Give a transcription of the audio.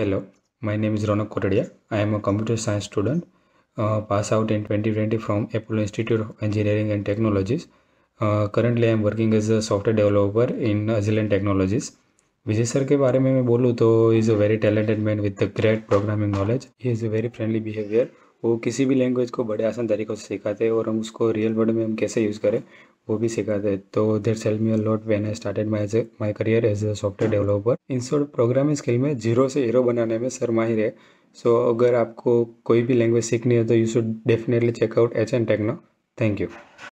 Hello, my name is Ronak Kotadia. I am a computer science student, uh, pass out in 2020 from Apollo Institute of Engineering and Technologies. Uh, currently, I am working as a software developer in Agilent Technologies. Vijay sir के बारे में मैं बोलूँ तो is a very talented man with the great programming knowledge he is a very friendly behaviour वो किसी भी language को बड़े आसान तरीक़ों से सिखाते हैं और हम उसको रियल वर्ल्ड में हम कैसे यूज़ करें वो भी सिखाते हैं तो there sell me lot when I started my my career as a software developer in short programming skill में जीरो से हीरो बनाने में सर माहिर है सो so, अगर आपको कोई भी लैंग्वेज सीखनी है तो you should definitely check out H and techno thank you